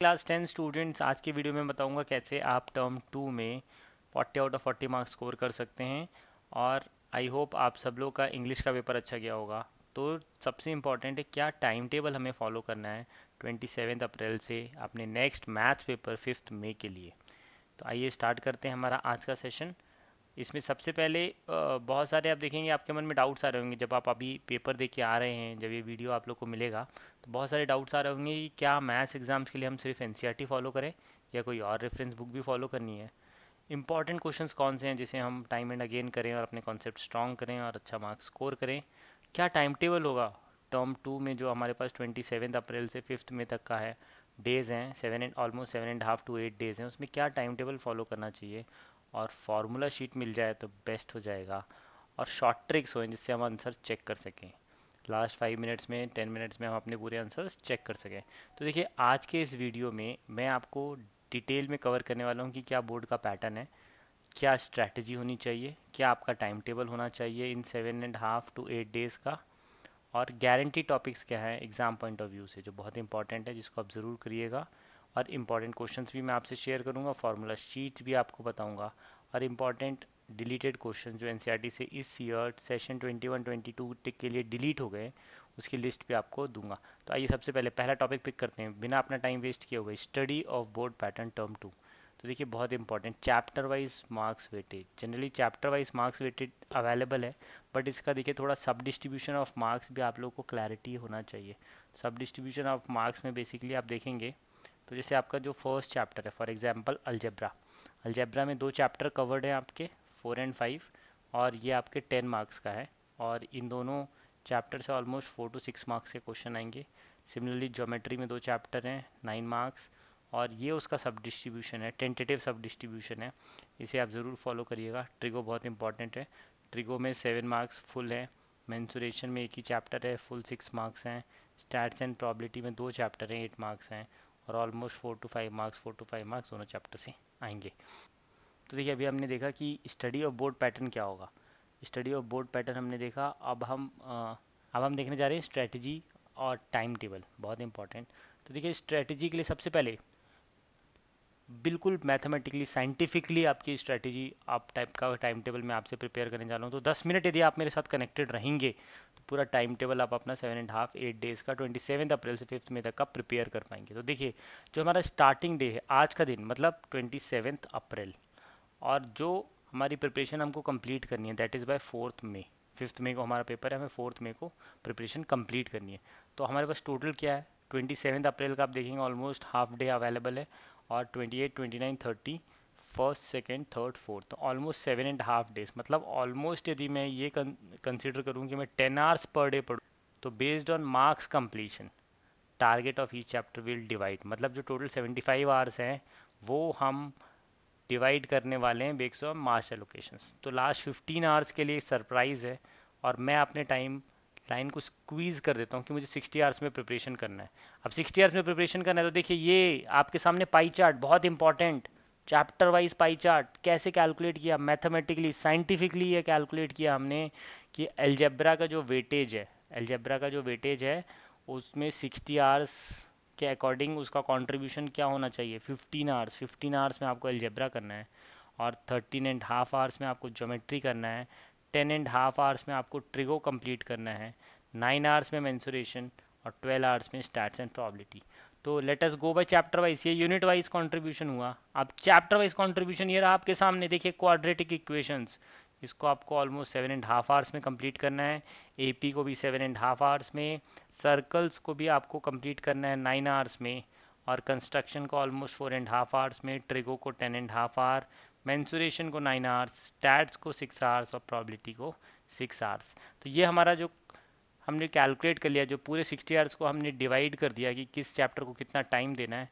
class ten students आज की video में बताऊंगा कैसे आप टर्म टू में forty out of forty marks score कर सकते हैं और आई होप आप सब लोग का इंग्लिश का पेपर अच्छा गया होगा तो सबसे इम्पॉर्टेंट है क्या टाइम टेबल हमें फॉलो करना है ट्वेंटी अप्रैल से अपने नेक्स्ट मैथ्स पेपर फिफ्थ मई के लिए तो आइए स्टार्ट करते हैं हमारा आज का सेशन इसमें सबसे पहले बहुत सारे आप देखेंगे आपके मन में डाउट्स आ रहे होंगे जब आप अभी पेपर दे के आ रहे हैं जब ये वीडियो आप लोग को मिलेगा तो बहुत सारे डाउट्स आ रहे होंगे कि क्या मैथ्स एग्ज़ाम्स के लिए हम सिर्फ एन फॉलो e करें या कोई और रेफरेंस बुक भी फॉलो करनी है इंपॉर्टेंट क्वेश्चंस कौन से हैं जिसे हम टाइम एंड अगेन करें और अपने कॉन्सेप्ट स्ट्रॉन्ग करें और अच्छा मार्क्स स्कोर करें क्या टाइम टेबल होगा टर्म टू में जो हमारे पास ट्वेंटी अप्रैल से फिफ्थ मे तक का है डेज़ हैं seven and almost seven and half to eight days हैं उसमें क्या टाइम टेबल फॉलो करना चाहिए और फार्मूला शीट मिल जाए तो बेस्ट हो जाएगा और शॉर्ट ट्रिक्स हो जिससे हम आंसर चेक कर सकें लास्ट फाइव मिनट्स में टेन मिनट्स में हम अपने पूरे आंसर्स चेक कर सकें तो देखिए आज के इस वीडियो में मैं आपको डिटेल में कवर करने वाला हूँ कि क्या बोर्ड का पैटर्न है क्या स्ट्रैटेजी होनी चाहिए क्या आपका टाइम टेबल होना चाहिए in seven and half to eight days का और गारंटी टॉपिक्स क्या है एग्ज़ाम पॉइंट ऑफ व्यू से जो बहुत इंपॉर्टेंट है जिसको आप ज़रूर करिएगा और इम्पॉर्टेंट क्वेश्चंस भी मैं आपसे शेयर करूँगा फार्मूला शीट भी आपको बताऊँगा और इम्पॉर्टेंट डिलीटेड क्वेश्चन जो एन e से इस ईयर सेशन 21-22 टिक के लिए डिलीट हो गए उसकी लिस्ट भी आपको दूंगा तो आइए सबसे पहले पहला टॉपिक पिक करते हैं बिना अपना टाइम वेस्ट किए हुए study of board pattern term two तो देखिए बहुत important chapter wise marks weighted generally chapter wise marks weighted available है बट इसका देखिए थोड़ा सब डिस्ट्रीब्यूशन ऑफ मार्क्स भी आप लोग को क्लैरिटी होना चाहिए सब डिस्ट्रीब्यूशन ऑफ मार्क्स में बेसिकली आप देखेंगे तो जैसे आपका जो फर्स्ट चैप्टर है फॉर एग्जाम्पल अलजेब्रा अलजेब्रा में दो चैप्टर कवर्ड हैं आपके फोर एंड फाइव और ये आपके टेन मार्क्स का है और इन दोनों चैप्टर से almost four to six marks के क्वेश्चन आएंगे सिमिलरली ज्योमेट्री में दो चैप्टर हैं नाइन मार्क्स और ये उसका सब डिस्ट्रीब्यूशन है टेंटेटिव सब डिस्ट्रीब्यूशन है इसे आप ज़रूर फॉलो करिएगा ट्रिगो बहुत इंपॉर्टेंट है ट्रिगो में सेवन मार्क्स फुल है मैंसुरेशन में एक ही चैप्टर है फुल सिक्स मार्क्स हैं स्टैट्स एंड प्रॉबिलिटी में दो चैप्टर हैं एट मार्क्स हैं और almost four to five marks four to five marks दोनों चैप्टर से आएंगे तो देखिए अभी हमने देखा कि स्टडी ऑफ बोर्ड पैटर्न क्या होगा स्टडी ऑफ बोर्ड पैटर्न हमने देखा अब हम अब हम देखने जा रहे हैं स्ट्रेटजी और टाइम टेबल बहुत इंपॉर्टेंट तो देखिए स्ट्रैटेजी के लिए सबसे पहले बिल्कुल मैथमेटिकली साइंटिफिकली आपकी स्ट्रैटेजी आप टाइप का टाइम टेबल मैं आपसे प्रिपेयर करने जा रहा हूँ तो दस मिनट यदि आप मेरे साथ कनेक्टेड रहेंगे तो पूरा टाइम टेबल आप अपना seven and half eight days का ट्वेंटी सेवन अप्रैल से फिफ्थ मे तक का प्रिपेयर कर पाएंगे तो देखिए जो हमारा स्टार्टिंग डे है आज का दिन मतलब ट्वेंटी अप्रैल और जो हमारी प्रिपरेशन हमको कंप्लीट करनी है that is by fourth May fifth May को हमारा पेपर है हमें फोर्थ मे को प्रिपरेशन कंप्लीट करनी है तो हमारे पास टोटल क्या है ट्वेंटी सेवन्थ अप्रैल का आप देखेंगे ऑलमोस्ट हाफ डे अवेलेबल है और 28, 29, 30 first second third fourth almost seven and half days मतलब ऑलमोस्ट यदि मैं ये कंसिडर करूँ कि मैं टेन आवर्स पर डे पढ़ूँ तो based on marks completion target of each chapter will divide मतलब जो टोटल 75 आवर्स हैं वो हम डिवाइड करने वाले हैं बेस्ड ऑन मार्च एलोकेशंस तो लास्ट 15 आवर्स के लिए सरप्राइज़ है और मैं अपने टाइम लाइन को स्क्वीज़ कर देता हूँ कि मुझे 60 आवर्स में प्रिपरेशन करना है अब 60 आवर्स में प्रिपरेशन करना है तो देखिए ये आपके सामने पाई चार्ट बहुत important chapter wise pie chart कैसे कैलकुलेट किया मैथमेटिकली साइंटिफिकली ये कैलकुलेट किया हमने कि एल्जेब्रा का जो वेटेज है एल्जेब्रा का जो वेटेज है उसमें सिक्सटी आवर्स के अकॉर्डिंग उसका कॉन्ट्रीब्यूशन क्या होना चाहिए फिफ्टीन आवर्स फिफ्टीन आवर्स में आपको एल्जेब्रा करना है और थर्टीन एंड हाफ आवर्स में आपको ज्योमेट्री करना है टेन एंड हाफ आवर्स में आपको ट्रिगो कंप्लीट करना है नाइन आवर्स में मैंसुरेशन और ट्वेल्व आवर्स में स्टार्ट एंड प्रॉबिलिटी तो let's go by chapter wise ये यूनिट वाइज कंट्रीब्यूशन हुआ अब चैप्टर वाइज कंट्रीब्यूशन ये रहा आपके सामने देखिए क्वाड्रेटिक इक्वेशंस इसको आपको almost seven and half hours में कंप्लीट करना है एपी को भी सेवन एंड हाफ आवर्स में सर्कल्स को भी आपको कंप्लीट करना है नाइन आवर्स में और कंस्ट्रक्शन को almost four and half hours में ट्रिगो को ten and half hour mensuration को नाइन आवर्स स्टैट्स को सिक्स आवर्स और प्रॉबिलिटी को सिक्स आवर्स तो ये हमारा जो हमने कैलकुलेट कर लिया जो पूरे सिक्सटी आवर्स को हमने डिवाइड कर दिया कि किस चैप्टर को कितना टाइम देना है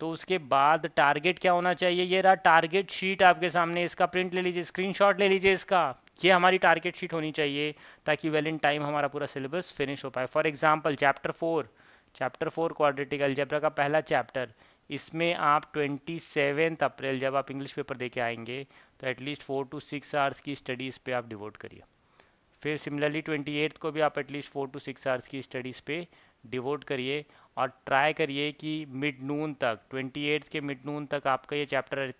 तो उसके बाद टारगेट क्या होना चाहिए ये रहा टारगेट शीट आपके सामने इसका प्रिंट ले लीजिए स्क्रीनशॉट ले लीजिए इसका ये हमारी टारगेट शीट होनी चाहिए ताकि वेल इन टाइम हमारा पूरा सिलेबस फिनिश हो पाए for example chapter four chapter four quadratic algebra का पहला चैप्टर इसमें आप ट्वेंटी सेवेंथ अप्रैल जब आप इंग्लिश पेपर दे के आएंगे तो at least four to six hours की स्टडीज़ पे आप डिवोट करिए फिर सिमिलरली ट्वेंटी एट्थ को भी आप at least four to six hours की स्टडीज़ पे डिवोट करिए और ट्राई करिए कि मिड नून तक ट्वेंटी एट्थ के मिड नून तक आपका ये चैप्टर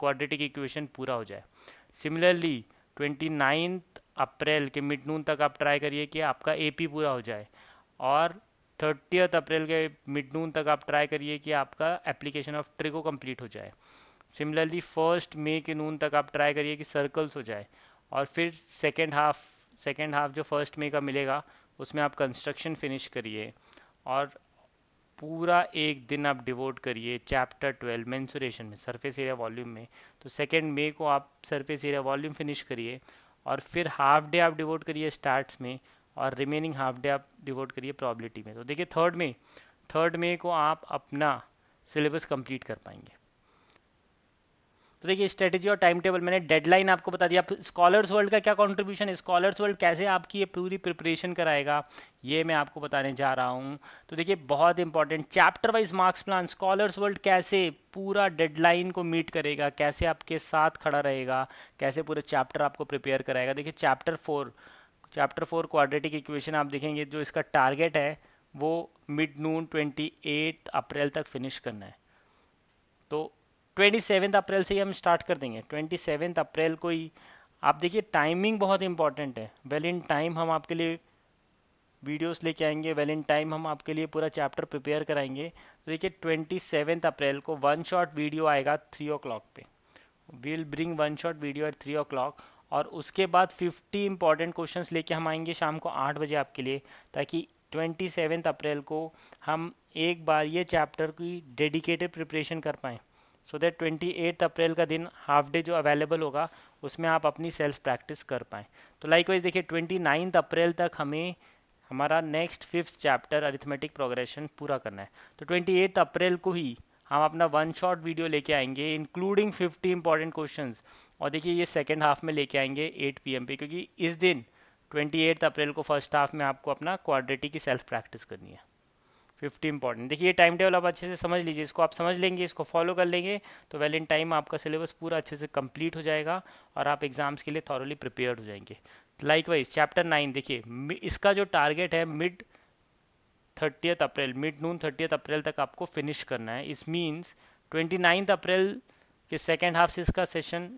क्वाड्रेटिक इक्वेशन पूरा हो जाए सिमिलरली ट्वेंटी नाइन्थ अप्रैल के मिड नून तक आप ट्राई करिए कि आपका ए पूरा हो जाए और थर्टियथ अप्रैल के मिड नून तक आप ट्राई करिए कि आपका एप्लीकेशन ऑफ ट्रिको कंप्लीट हो जाए सिमिलरली फर्स्ट मई के नून तक आप ट्राई करिए कि सर्कल्स हो जाए और फिर सेकेंड हाफ सेकेंड हाफ जो फर्स्ट मई का मिलेगा उसमें आप कंस्ट्रक्शन फिनिश करिए और पूरा एक दिन आप डिवोट करिए चैप्टर ट्वेल्व मैंसुरेशन में सरफेस एरिया वॉल्यूम में तो सेकेंड मे को आप सरफेस एरिया वॉल्यूम फिनिश करिए और फिर हाफ डे आप डिवोट करिए स्टार्ट्स में और रिमेनिंग हाफ डे आप डिवोट करिए प्रॉबिलिटी में तो देखिए थर्ड में थर्ड मे को आप अपना सिलेबस कंप्लीट कर पाएंगे तो देखिए स्ट्रेटेजी और टाइम टेबल मैंने डेडलाइन आपको बता दिया स्कॉलर्स वर्ल्ड का क्या कंट्रीब्यूशन है स्कॉलर्स वर्ल्ड कैसे आपकी ये पूरी प्रिपरेशन कराएगा ये मैं आपको बताने जा रहा हूँ तो देखिए बहुत important chapter wise marks plan scholars world कैसे पूरा डेडलाइन को मीट करेगा कैसे आपके साथ खड़ा रहेगा कैसे पूरे चैप्टर आपको प्रिपेयर कराएगा देखिए chapter four chapter four quadratic equation आप देखेंगे जो इसका टारगेट है वो mid noon twenty eight April तक फिनिश करना है तो ट्वेंटी अप्रैल से ही हम स्टार्ट कर देंगे ट्वेंटी अप्रैल को ही आप देखिए टाइमिंग बहुत इंपॉर्टेंट है वेल इन टाइम हम आपके लिए वीडियोस लेके आएंगे वेल इन टाइम हम आपके लिए पूरा चैप्टर प्रिपेयर कराएंगे तो देखिए ट्वेंटी सेवेंथ अप्रैल को वन शॉट वीडियो आएगा three o'clock we will bring one shot video at three o'clock और उसके बाद 50 इंपॉर्टेंट क्वेश्चंस लेके हम आएंगे शाम को आठ बजे आपके लिए ताकि ट्वेंटी अप्रैल को हम एक बार ये चैप्टर की डेडिकेटेड प्रिपरेशन कर पाएँ सो दैट ट्वेंटी अप्रैल का दिन हाफ डे जो अवेलेबल होगा उसमें आप अपनी सेल्फ प्रैक्टिस कर पाएँ तो लाइक वाइज देखिए ट्वेंटी नाइन्थ अप्रैल तक हमें हमारा next fifth chapter arithmetic progression पूरा करना है तो ट्वेंटी अप्रैल को ही हम अपना वन शॉट वीडियो लेके आएंगे इंक्लूडिंग 50 इंपॉर्टेंट क्वेश्चंस और देखिए ये सेकेंड हाफ में लेके आएंगे 8 पीएम पे क्योंकि इस दिन 28 अप्रैल को फर्स्ट हाफ में आपको अपना क्वाड्रिटी की सेल्फ प्रैक्टिस करनी है फिफ्टी इंपॉर्टेंट देखिए ये टाइम टेबल आप अच्छे से समझ लीजिए इसको आप समझ लेंगे इसको फॉलो कर लेंगे तो वेल इन टाइम आपका सिलेबस पूरा अच्छे से कंप्लीट हो जाएगा और आप एग्जाम्स के लिए थॉरली प्रिपेयर हो जाएंगे लाइक चैप्टर नाइन देखिए इसका जो टारगेट है mid thirtieth April mid noon thirtieth April तक आपको फिनिश करना है इस मीन्स ट्वेंटी नाइन्थ अप्रैल के सेकेंड हाफ से इसका सेशन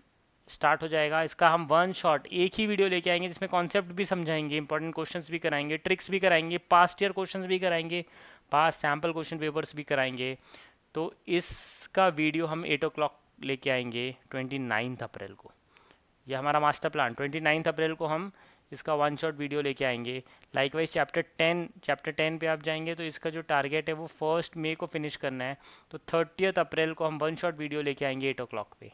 स्टार्ट हो जाएगा इसका हम वन शॉट एक ही वीडियो लेके आएंगे जिसमें कॉन्सेप्ट भी समझाएंगे इंपॉर्टेंट क्वेश्चंस भी कराएंगे ट्रिक्स भी कराएंगे पास्ट ईयर क्वेश्चंस भी कराएंगे पास सैम्पल क्वेश्चन पेपर्स भी कराएंगे तो इसका वीडियो हम एट ओ क्लॉक लेके आएंगे ट्वेंटी नाइन्थ अप्रैल को यह हमारा master plan twenty ninth April को हम इसका वन शॉट वीडियो लेके आएंगे likewise chapter ten chapter ten पे आप जाएंगे तो इसका जो टारगेट है वो फर्स्ट मे को फिनिश करना है तो थर्टियथ अप्रैल को हम वन शॉट वीडियो लेके आएंगे एट ओ क्लॉक पे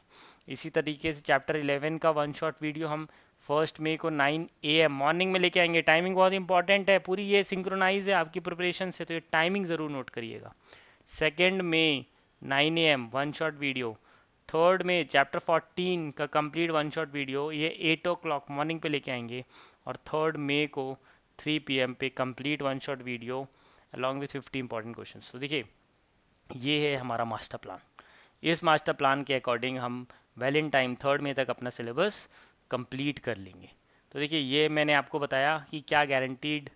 इसी तरीके से चैप्टर इलेवन का वन शॉट वीडियो हम फर्स्ट मे को नाइन ए एम मॉर्निंग में लेके आएंगे टाइमिंग बहुत इंपॉर्टेंट है पूरी ये सिंक्रोनाइज है आपकी प्रिपरेशन से तो ये टाइमिंग ज़रूर नोट करिएगा second May nine A M one shot video third में चैप्टर 14 का कंप्लीट वन शॉट वीडियो ये एट ओ क्लॉक मॉर्निंग पे लेके आएंगे और थर्ड मे को 3 पीएम पे complete one shot video along with 50 important question तो देखिए ये है हमारा मास्टर प्लान इस मास्टर प्लान के अकॉर्डिंग हम well in time third May तक अपना सिलेबस कंप्लीट कर लेंगे तो देखिए ये मैंने आपको बताया कि क्या गारंटीड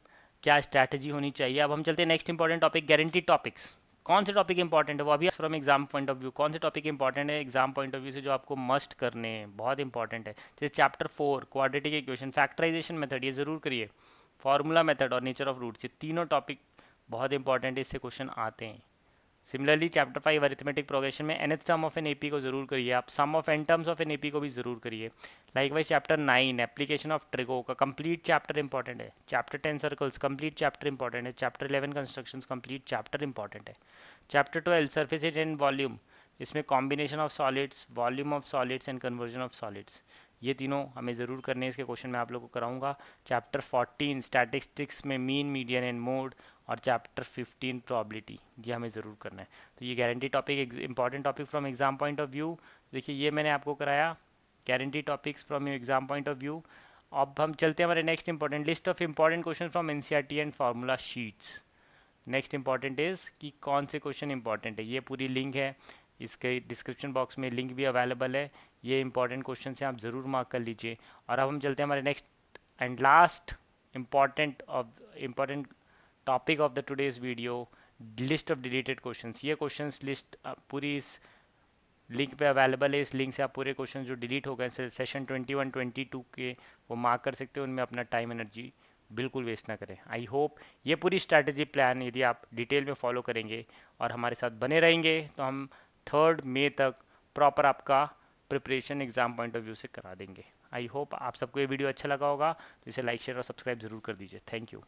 क्या स्ट्रैटेजी होनी चाहिए अब हम चलते हैं next important topic guaranteed topics कौन से टॉपिक इंपॉर्टेंट है वो अभी from exam point of view कौन से टॉपिक इंपॉर्टेंट है एग्जाम पॉइंट ऑफ व्यू से जो आपको मस्ट करने हैं बहुत इंपॉर्टेंट है जैसे chapter four quadratic equation factorization method ये जरूर करिए फार्मूला मेथड और नेचर ऑफ रूट्स ये तीनों टॉपिक बहुत इंपॉर्टेंट है इससे क्वेश्चन आते हैं similarly chapter five arithmetic progression में nth term of an AP को जरूर करिए आप sum of n terms of an AP को भी जरूर करिए likewise chapter nine application of trigo का कंप्लीट चैप्टर इंपॉर्टेंट है chapter ten circles complete chapter important है chapter eleven construction complete chapter important है chapter twelve surface and volume इसमें combination of solids volume of solids and conversion of solids ये तीनों हमें ज़रूर करने इसके क्वेश्चन में आप लोग को कराऊंगा चैप्टर 14 स्टैटिस्टिक्स में मीन मीडियन एंड मोड और चैप्टर 15 प्रॉबिलिटी ये हमें ज़रूर करना है तो ये guarantee topic important topic from exam point of view देखिए ये मैंने आपको कराया guarantee topics from you exam point of view अब हम चलते हैं हमारे next important list of important question from an and formula sheets next important is कि कौन से क्वेश्चन इंपॉर्टेंट है ये पूरी लिंक है इसके डिस्क्रिप्शन बॉक्स में लिंक भी अवेलेबल है ये इंपॉर्टेंट क्वेश्चन हैं आप ज़रूर मार्क कर लीजिए और अब हम चलते हैं हमारे next and last important of important topic of the today's video list of deleted question ये क्वेश्चन लिस्ट पूरी इस लिंक पे अवेलेबल है इस लिंक से आप पूरे क्वेश्चन जो डिलीट हो गए सेशन 21, 22 के वो मार्क कर सकते हो उनमें अपना टाइम एनर्जी बिल्कुल वेस्ट ना करें आई होप ये पूरी स्ट्रैटेजी प्लान यदि आप डिटेल में फॉलो करेंगे और हमारे साथ बने रहेंगे तो हम थर्ड मे तक प्रॉपर आपका preparation exam point of view से करा देंगे आई होप आप सबको ये वीडियो अच्छा लगा होगा तो इसे लाइक शेयर और सब्सक्राइब जरूर कर दीजिए थैंक यू